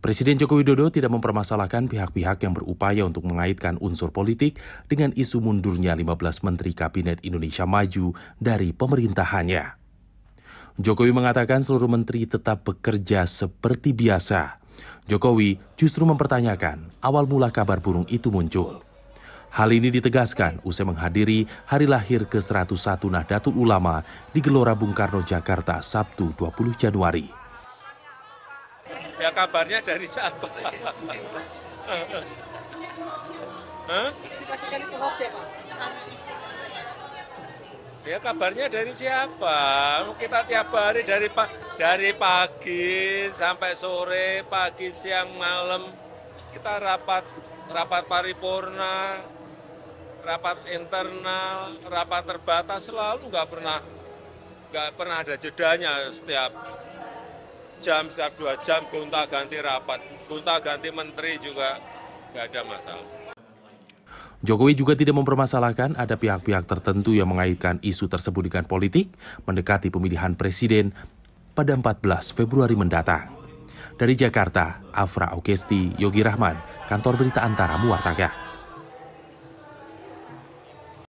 Presiden Joko Widodo tidak mempermasalahkan pihak-pihak yang berupaya untuk mengaitkan unsur politik dengan isu mundurnya 15 menteri Kabinet Indonesia Maju dari pemerintahannya. Jokowi mengatakan seluruh menteri tetap bekerja seperti biasa. Jokowi justru mempertanyakan awal mula kabar burung itu muncul. Hal ini ditegaskan usai menghadiri hari lahir ke-101 Nahdlatul Ulama di Gelora Bung Karno, Jakarta, Sabtu 20 Januari. Ya kabarnya dari siapa? Hah? Ya, ya kabarnya dari siapa? Kita tiap hari dari pa dari pagi sampai sore, pagi, siang, malam kita rapat rapat paripurna, rapat internal, rapat terbatas selalu nggak pernah nggak pernah ada jedanya setiap jam, setiap dua jam gonta ganti rapat, gonta ganti menteri juga nggak ada masalah. Jokowi juga tidak mempermasalahkan ada pihak-pihak tertentu yang mengaitkan isu tersebut dengan politik mendekati pemilihan presiden pada 14 Februari mendatang. Dari Jakarta, Afra Okesti, Yogi Rahman, Kantor Berita Antara Muartaga.